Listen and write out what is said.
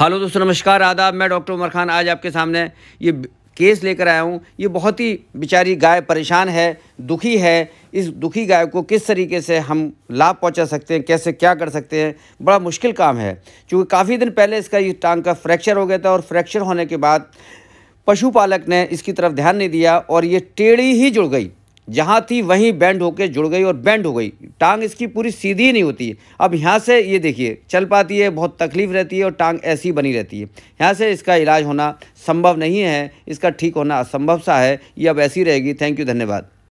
hello दोस्तों नमस्कार आदाब मैं डॉक्टर उमर खान आज आपके सामने ये केस लेकर आया हूँ ये बहुत ही बेचारी गाय परेशान है दुखी है इस दुखी गाय को किस तरीके से हम लाभ पहुँचा सकते हैं कैसे क्या कर सकते हैं बड़ा मुश्किल काम है क्योंकि काफ़ी दिन पहले इसका ये टांग का फ्रैक्चर हो गया था और फ्रैक्चर होने के बाद पशुपालक ने इसकी तरफ ध्यान नहीं दिया और ये टेढ़ी ही जुड़ गई जहाँ थी वहीं बैंड होकर जुड़ गई और बैंड हो गई टांग इसकी पूरी सीधी नहीं होती है अब यहाँ से ये देखिए चल पाती है बहुत तकलीफ़ रहती है और टांग ऐसी बनी रहती है यहाँ से इसका इलाज होना संभव नहीं है इसका ठीक होना असंभव सा है ये अब ऐसी रहेगी थैंक यू धन्यवाद